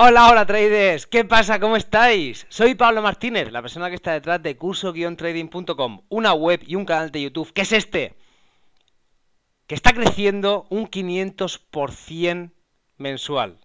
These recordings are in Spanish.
Hola, hola traders, ¿qué pasa? ¿Cómo estáis? Soy Pablo Martínez, la persona que está detrás de curso-trading.com, una web y un canal de YouTube, que es este, que está creciendo un 500% mensual.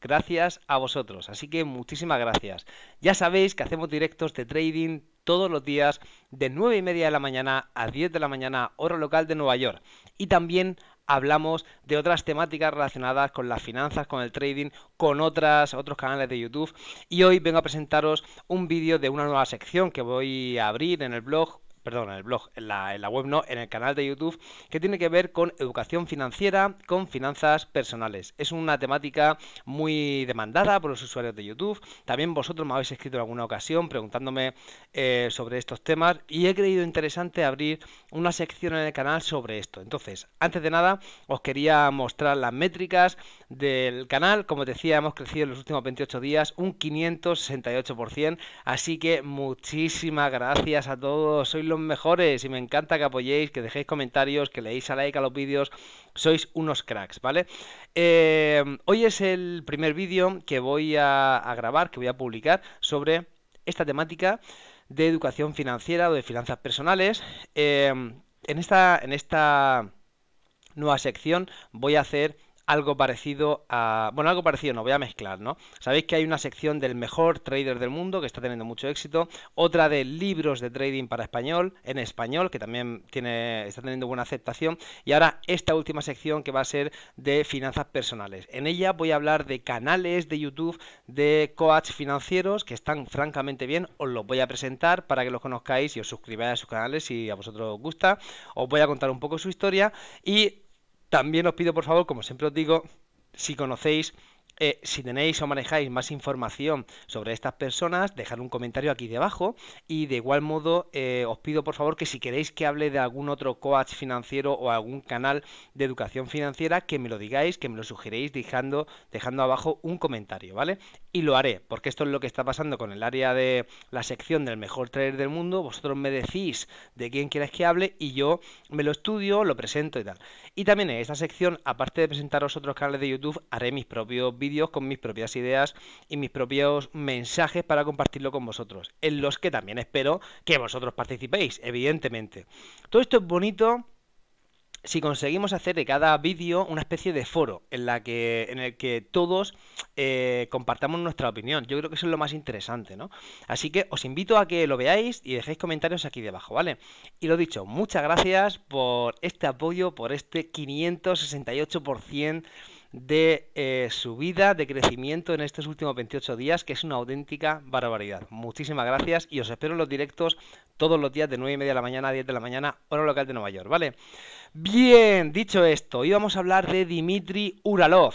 Gracias a vosotros, así que muchísimas gracias. Ya sabéis que hacemos directos de trading todos los días de 9 y media de la mañana a 10 de la mañana, hora local de Nueva York. Y también hablamos de otras temáticas relacionadas con las finanzas, con el trading, con otras, otros canales de YouTube. Y hoy vengo a presentaros un vídeo de una nueva sección que voy a abrir en el blog perdón, en el blog, en la, web no, en el canal de YouTube, que tiene que ver con educación financiera, con finanzas personales. Es una temática muy demandada por los usuarios de YouTube. También vosotros me habéis escrito en alguna ocasión preguntándome eh, sobre estos temas y he creído interesante abrir una sección en el canal sobre esto. Entonces, antes de nada, os quería mostrar las métricas del canal. Como decía, hemos crecido en los últimos 28 días un 568%, así que muchísimas gracias a todos mejores y me encanta que apoyéis, que dejéis comentarios, que leéis a like a los vídeos. Sois unos cracks, ¿vale? Eh, hoy es el primer vídeo que voy a, grabar, que voy a publicar sobre esta temática de educación financiera o de finanzas personales. Eh, en, esta, en esta nueva sección voy a hacer algo parecido a... Bueno, algo parecido no, voy a mezclar, ¿no? Sabéis que hay una sección del mejor trader del mundo que está teniendo mucho éxito, otra de libros de trading para español, en español, que también tiene, está teniendo buena aceptación, y ahora esta última sección que va a ser de finanzas personales. En ella voy a hablar de canales de YouTube de coach financieros que están francamente bien, os los voy a presentar para que los conozcáis y os suscribáis a sus canales si a vosotros os gusta, os voy a contar un poco su historia y también os pido, por favor, como siempre os digo, si conocéis eh, si tenéis o manejáis más información sobre estas personas, dejad un comentario aquí debajo y de igual modo eh, os pido por favor que si queréis que hable de algún otro coach financiero o algún canal de educación financiera, que me lo digáis, que me lo sugeréis dejando, dejando abajo un comentario, ¿vale? Y lo haré, porque esto es lo que está pasando con el área de la sección del mejor trader del mundo, vosotros me decís de quién queréis que hable y yo me lo estudio, lo presento y tal. Y también en esta sección, aparte de presentaros otros canales de YouTube, haré mis propios vídeos con mis propias ideas y mis propios mensajes para compartirlo con vosotros, en los que también espero que vosotros participéis, evidentemente. Todo esto es bonito si conseguimos hacer de cada vídeo una especie de foro en la que en el que todos eh, compartamos nuestra opinión yo creo que eso es lo más interesante no así que os invito a que lo veáis y dejéis comentarios aquí debajo vale y lo dicho muchas gracias por este apoyo por este 568% de eh, su vida, de crecimiento en estos últimos 28 días, que es una auténtica barbaridad. Muchísimas gracias y os espero en los directos todos los días de 9 y media de la mañana a 10 de la mañana, hora local de Nueva York, ¿vale? Bien, dicho esto, hoy vamos a hablar de Dimitri Uralov.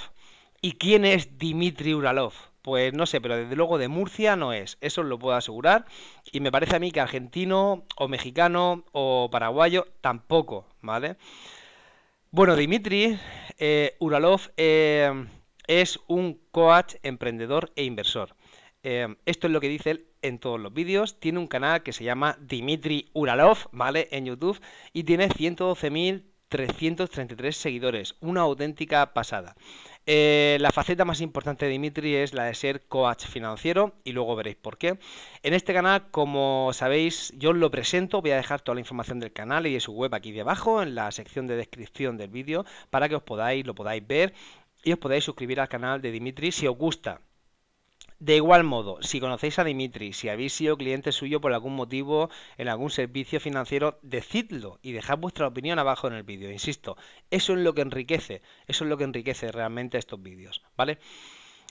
¿Y quién es Dimitri Uralov? Pues no sé, pero desde luego de Murcia no es, eso os lo puedo asegurar. Y me parece a mí que argentino o mexicano o paraguayo tampoco, ¿vale? Bueno, Dimitri eh, Uralov eh, es un coach, emprendedor e inversor. Eh, esto es lo que dice él en todos los vídeos. Tiene un canal que se llama Dimitri Uralov, ¿vale? En YouTube y tiene 112.333 seguidores. Una auténtica pasada. Eh, la faceta más importante de Dimitri es la de ser coach financiero y luego veréis por qué. En este canal, como sabéis, yo os lo presento, voy a dejar toda la información del canal y de su web aquí debajo en la sección de descripción del vídeo para que os podáis, lo podáis ver y os podáis suscribir al canal de Dimitri si os gusta. De igual modo, si conocéis a Dimitri, si habéis sido cliente suyo por algún motivo en algún servicio financiero, decidlo y dejad vuestra opinión abajo en el vídeo. Insisto, eso es lo que enriquece, eso es lo que enriquece realmente estos vídeos, ¿vale?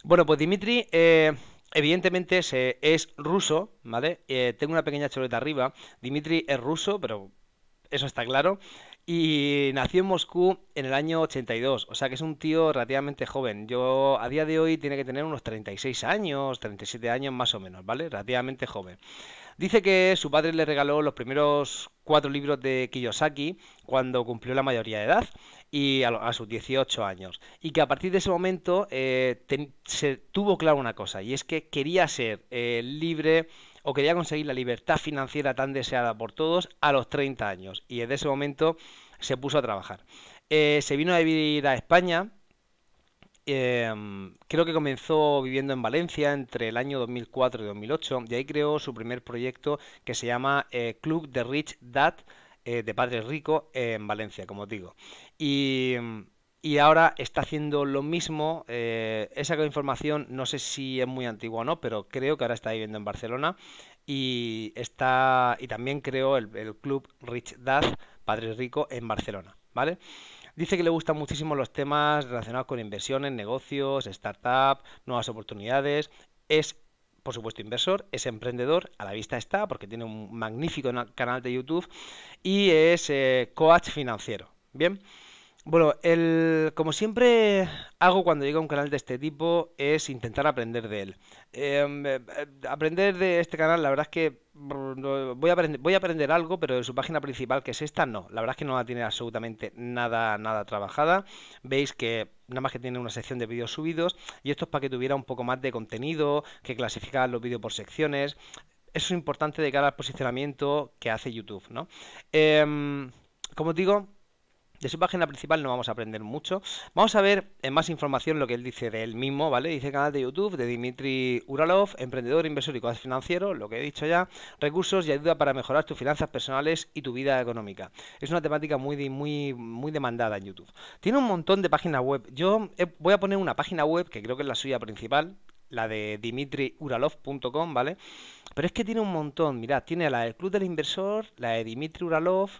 Bueno, pues Dimitri... Eh, evidentemente es, ruso, ¿vale? Eh, tengo una pequeña chuleta arriba. Dimitri es ruso, pero eso está claro. Y nació en Moscú en el año 82, o sea que es un tío relativamente joven. Yo a día de hoy tiene que tener unos 36 años, 37 años más o menos, ¿vale? Relativamente joven. Dice que su padre le regaló los primeros cuatro libros de Kiyosaki cuando cumplió la mayoría de edad y a, sus 18 años. Y que a partir de ese momento eh, se tuvo claro una cosa, y es que quería ser eh, libre o quería conseguir la libertad financiera tan deseada por todos a los 30 años. Y desde ese momento se puso a trabajar. Eh, se vino a vivir a España. Em, creo que comenzó viviendo en Valencia entre el año 2004 y 2008. y ahí creó su primer proyecto que se llama Club de Rich Dad eh, de padres Rico, en Valencia, como digo. Y, ahora está haciendo lo mismo. esa eh, información, no sé si es muy antigua o no, pero creo que ahora está viviendo en Barcelona. Y, está, y también creó el, club Rich Dad, Padres Rico, en Barcelona. ¿Vale? Dice que le gustan muchísimo los temas relacionados con inversiones, negocios, startups, nuevas oportunidades. Es por supuesto, inversor, es emprendedor, a la vista está, porque tiene un magnífico canal de YouTube, y es eh, coach financiero. Bien. Bueno, el, como siempre hago cuando a un canal de este tipo es intentar aprender de él. Em, eh, eh, aprender de este canal, la verdad es que voy a, aprender, voy a aprender algo, pero en su página principal, que es esta, no. La verdad es que no la tiene absolutamente nada, nada trabajada. Veis que nada más que tiene una sección de vídeos subidos, y esto es para que tuviera un poco más de contenido, que clasificara los vídeos por secciones. Eso es importante de cara al posicionamiento que hace YouTube, ¿no? Em, como os digo, de su página principal no vamos a aprender mucho. Vamos a ver en eh, más información lo que él dice de él mismo, ¿vale? Dice canal de YouTube de Dimitri Uralov, emprendedor, inversor y coach financiero, lo que he dicho ya, recursos y ayuda para mejorar tus finanzas personales y tu vida económica. Es una temática muy, muy, muy demandada en YouTube. Tiene un montón de páginas web. Yo eh, voy a poner una página web que creo que es la suya principal, la de dimitriuralov.com, ¿vale? Pero es que tiene un montón, mirad, tiene la del Club del Inversor, la de Dimitri Uralov,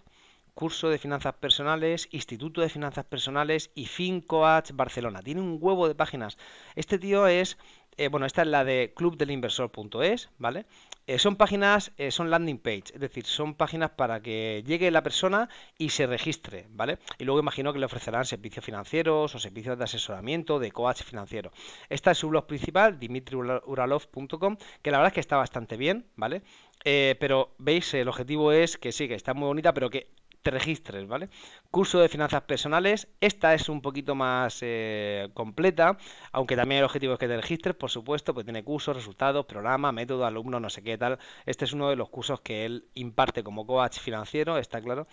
curso de finanzas personales, Instituto de Finanzas Personales y FinCoach Barcelona. Tiene un huevo de páginas. Este tío es, eh, bueno, esta es la de clubdelinversor.es, ¿vale? Eh, son páginas, eh, son landing page, es decir, son páginas para que llegue la persona y se registre, ¿vale? Y luego imagino que le ofrecerán servicios financieros o servicios de asesoramiento, de coach financiero. Esta es su blog principal, dimitriuralov.com, que la verdad es que está bastante bien, ¿vale? pero veis, el objetivo es que sí, que está muy bonita, pero que te registres, ¿vale? curso de finanzas personales. Esta es un poquito más eh, completa, aunque también el objetivo es que te registres, por supuesto, pues tiene cursos, resultados, programa, método, alumno, no sé qué tal. Este es uno de los cursos que él imparte como coach financiero, está claro.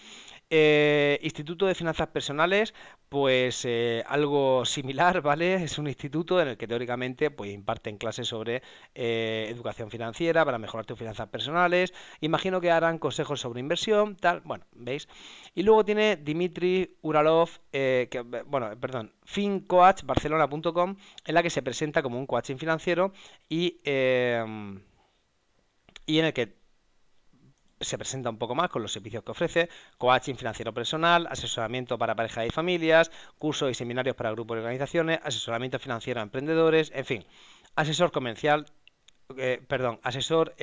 Eh, instituto de Finanzas Personales, pues eh, algo similar, ¿vale? Es un instituto en el que teóricamente pues imparten clases sobre educación financiera para mejorar tus finanzas personales. Imagino que harán consejos sobre inversión, tal. Bueno, ¿veis? Y luego tiene Dimitri Dimitri Uralov, eh, eh, bueno, eh, perdón, fincoachbarcelona.com, en la que se presenta como un coaching financiero y, y en el que se presenta un poco más con los servicios que ofrece, coaching financiero personal, asesoramiento para parejas y familias, cursos y seminarios para grupos y organizaciones, asesoramiento financiero a emprendedores, en fin, asesor comercial, perdón, asesor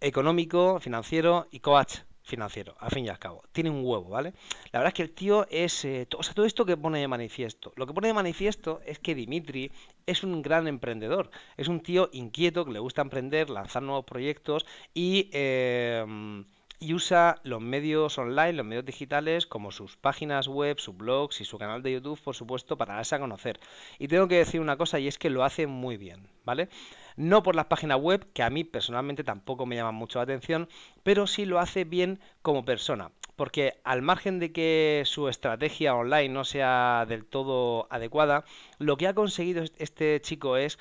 económico, financiero y coach financiero, a fin y al cabo. Tiene un huevo, ¿vale? La verdad es que el tío es... Eh, o sea, todo esto que pone de manifiesto. Lo que pone de manifiesto es que Dimitri es un gran emprendedor. Es un tío inquieto, que le gusta emprender, lanzar nuevos proyectos y... Em, y usa los medios online, los medios digitales, como sus páginas web, sus blogs y su canal de YouTube, por supuesto, para darse a conocer. Y tengo que decir una cosa, y es que lo hace muy bien, ¿vale? no por las páginas web, que a mí personalmente tampoco me llaman mucho la atención, pero sí lo hace bien como persona. Porque al margen de que su estrategia online no sea del todo adecuada, lo que ha conseguido este chico es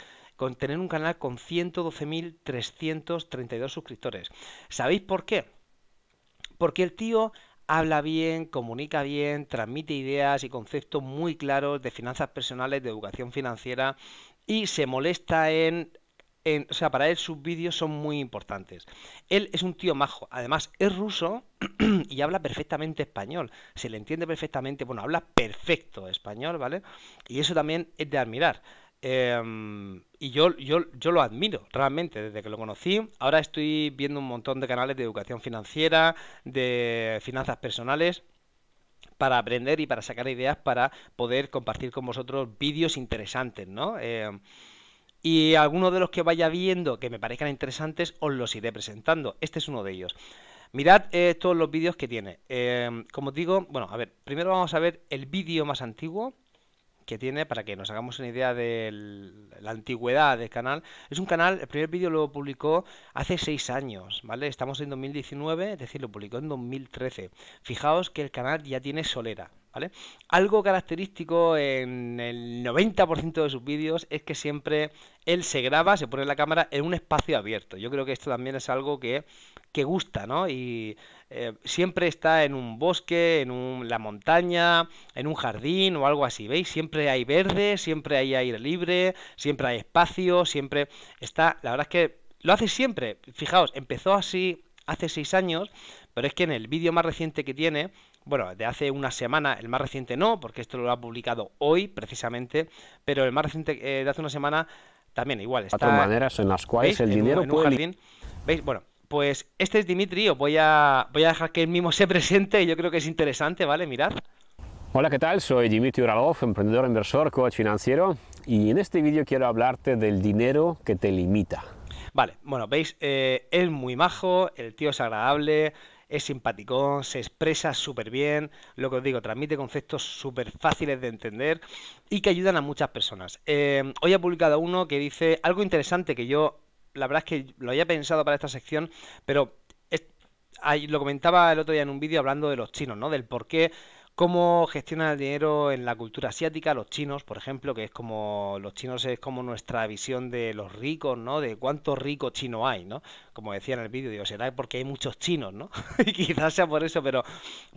tener un canal con 112.332 suscriptores. ¿Sabéis por qué? Porque el tío habla bien, comunica bien, transmite ideas y conceptos muy claros de finanzas personales, de educación financiera y se molesta en o sea, para él sus vídeos son muy importantes. Él es un tío majo, además es ruso y habla perfectamente español, se le entiende perfectamente, bueno, habla perfecto español, ¿vale? Y eso también es de admirar. Em, y yo, yo, yo lo admiro, realmente, desde que lo conocí. Ahora estoy viendo un montón de canales de educación financiera, de finanzas personales para aprender y para sacar ideas para poder compartir con vosotros vídeos interesantes, ¿no? Em, y algunos de los que vaya viendo que me parezcan interesantes os los iré presentando. Este es uno de ellos. Mirad eh, todos los vídeos que tiene. Eh, como digo, bueno, a ver, primero vamos a ver el vídeo más antiguo que tiene para que nos hagamos una idea de la antigüedad del canal. Es un canal, el primer vídeo lo publicó hace 6 años, ¿vale? Estamos en 2019, es decir, lo publicó en 2013. Fijaos que el canal ya tiene solera, ¿vale? Algo característico en el 90% de sus vídeos es que siempre él se graba, se pone la cámara en un espacio abierto. Yo creo que esto también es algo que, gusta, ¿no? Y eh, siempre está en un bosque, en la montaña, en un jardín o algo así, ¿veis? Siempre hay verde, siempre hay aire libre, siempre hay espacio, siempre está... La verdad es que lo hace siempre. Fijaos, empezó así hace seis años, pero es que en el vídeo más reciente que tiene bueno, de hace una semana, el más reciente no, porque esto lo ha publicado hoy precisamente, pero el más reciente eh, de hace una semana también igual. Está, Cuatro maneras en las cuales el dinero puede... ¿Veis? Bueno, pues este es Dimitri, os voy a, voy a dejar que él mismo se presente, yo creo que es interesante, ¿vale? Mirad. Hola, ¿qué tal? Soy Dimitri Uralov, emprendedor, inversor, coach financiero, y en este vídeo quiero hablarte del dinero que te limita. Vale, bueno, veis, eh, es muy majo, el tío es agradable, es simpático, se expresa súper bien, lo que os digo, transmite conceptos súper fáciles de entender y que ayudan a muchas personas. Em, hoy ha publicado uno que dice algo interesante que yo, la verdad es que lo había pensado para esta sección, pero lo comentaba el otro día en un vídeo hablando de los chinos, ¿no? Del por qué cómo gestionan el dinero en la cultura asiática, los chinos, por ejemplo, que es como los chinos es como nuestra visión de los ricos, ¿no? De cuánto rico chino hay, ¿no? Como decía en el vídeo, digo, será porque hay muchos chinos, ¿no? y quizás sea por eso, pero,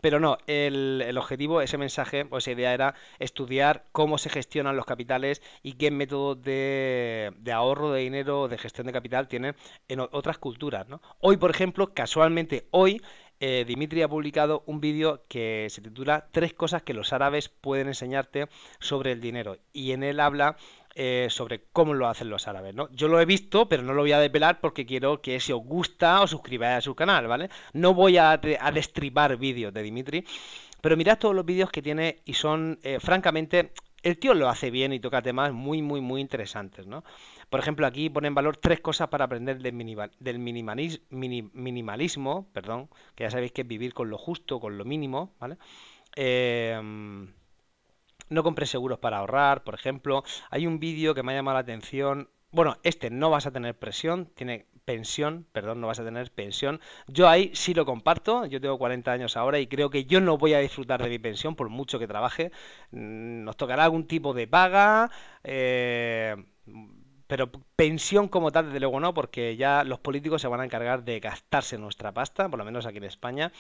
pero no, el, el objetivo, ese mensaje o esa idea era estudiar cómo se gestionan los capitales y qué métodos de, de ahorro de dinero, de gestión de capital tienen en otras culturas, ¿no? Hoy, por ejemplo, casualmente hoy eh, Dimitri ha publicado un vídeo que se titula Tres cosas que los árabes pueden enseñarte sobre el dinero. Y en él habla eh, sobre cómo lo hacen los árabes, ¿no? Yo lo he visto, pero no lo voy a desvelar porque quiero que si os gusta os suscribáis a su canal, ¿vale? No voy a, a vídeos de Dimitri. Pero mirad todos los vídeos que tiene y son eh, francamente el tío lo hace bien y toca temas muy, muy, muy interesantes, ¿no? Por ejemplo, aquí pone en valor tres cosas para aprender del, minimalismo, perdón, que ya sabéis que es vivir con lo justo, con lo mínimo, ¿vale? Em, no compres seguros para ahorrar, por ejemplo. Hay un vídeo que me ha llamado la atención bueno, este no vas a tener presión, tiene pensión, perdón, no vas a tener pensión. Yo ahí sí lo comparto, yo tengo 40 años ahora y creo que yo no voy a disfrutar de mi pensión por mucho que trabaje. Mm, nos tocará algún tipo de paga, eh, pero pensión como tal, desde luego no, porque ya los políticos se van a encargar de gastarse nuestra pasta, por lo menos aquí en España,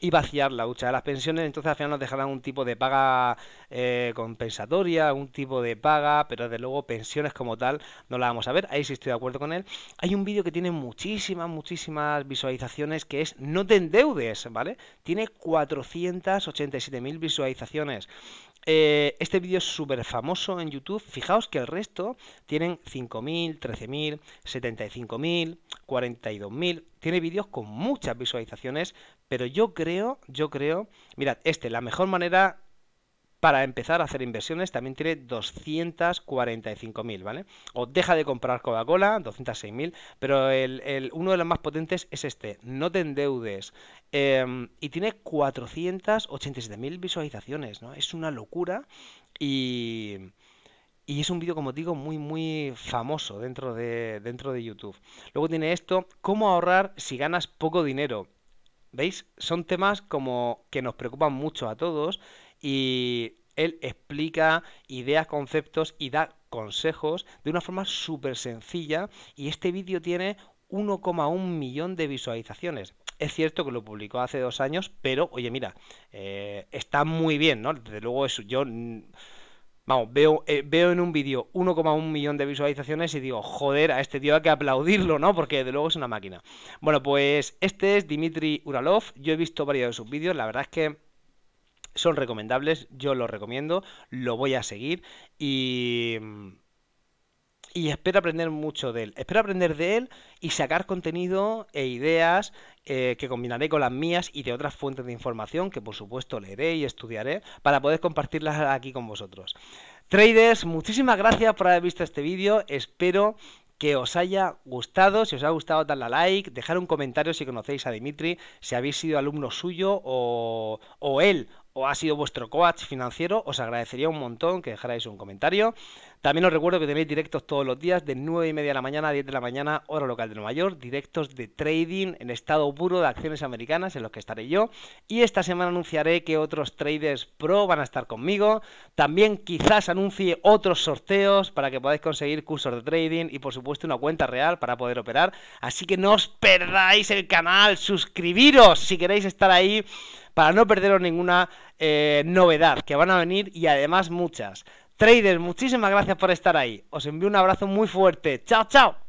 y vaciar la hucha de las pensiones. Entonces al final nos dejarán un tipo de paga eh, compensatoria, un tipo de paga, pero desde luego pensiones como tal no la vamos a ver. Ahí sí estoy de acuerdo con él. Hay un vídeo que tiene muchísimas, muchísimas visualizaciones que es No te endeudes, ¿vale? Tiene 487.000 visualizaciones. Eh, este vídeo es súper famoso en YouTube. Fijaos que el resto tienen 5.000, 13.000, 75.000, 42.000. Tiene vídeos con muchas visualizaciones, pero yo creo, yo creo, mirad, este, la mejor manera para empezar a hacer inversiones también tiene 245.000, ¿vale? O deja de comprar Coca-Cola, 206.000, pero el, uno de los más potentes es este, no te endeudes. Em, y tiene 487.000 visualizaciones, ¿no? Es una locura y... Y es un vídeo, como digo, muy, muy famoso dentro de, dentro de YouTube. Luego tiene esto, cómo ahorrar si ganas poco dinero. ¿Veis? Son temas como que nos preocupan mucho a todos y él explica ideas, conceptos y da consejos de una forma súper sencilla y este vídeo tiene 1,1 millón de visualizaciones. Es cierto que lo publicó hace dos años, pero oye, mira, eh, está muy bien, ¿no? Desde luego eso, yo... Mm, vamos, veo, eh, veo en un vídeo 1,1 millón de visualizaciones y digo, joder, a este tío hay que aplaudirlo, ¿no? Porque de luego es una máquina. Bueno, pues este es Dimitri Uralov. Yo he visto varios de sus vídeos. La verdad es que son recomendables, yo los recomiendo, lo voy a seguir y... Y espero aprender mucho de él. Espero aprender de él y sacar contenido e ideas eh, que combinaré con las mías y de otras fuentes de información que por supuesto leeré y estudiaré para poder compartirlas aquí con vosotros. Traders, muchísimas gracias por haber visto este vídeo. Espero que os haya gustado. Si os ha gustado, darle a like, dejar un comentario si conocéis a Dimitri, si habéis sido alumno suyo o, o él o ha sido vuestro coach financiero, os agradecería un montón que dejarais un comentario. También os recuerdo que tenéis directos todos los días de 9 y media de la mañana a 10 de la mañana, hora local de Nueva York, directos de trading en estado puro de acciones americanas en los que estaré yo. Y esta semana anunciaré que otros traders pro van a estar conmigo. También quizás anuncie otros sorteos para que podáis conseguir cursos de trading y por supuesto una cuenta real para poder operar. Así que no os perdáis el canal, suscribiros si queréis estar ahí para no perderos ninguna eh, novedad, que van a venir y además muchas. Traders, muchísimas gracias por estar ahí. Os envío un abrazo muy fuerte. Chao, chao.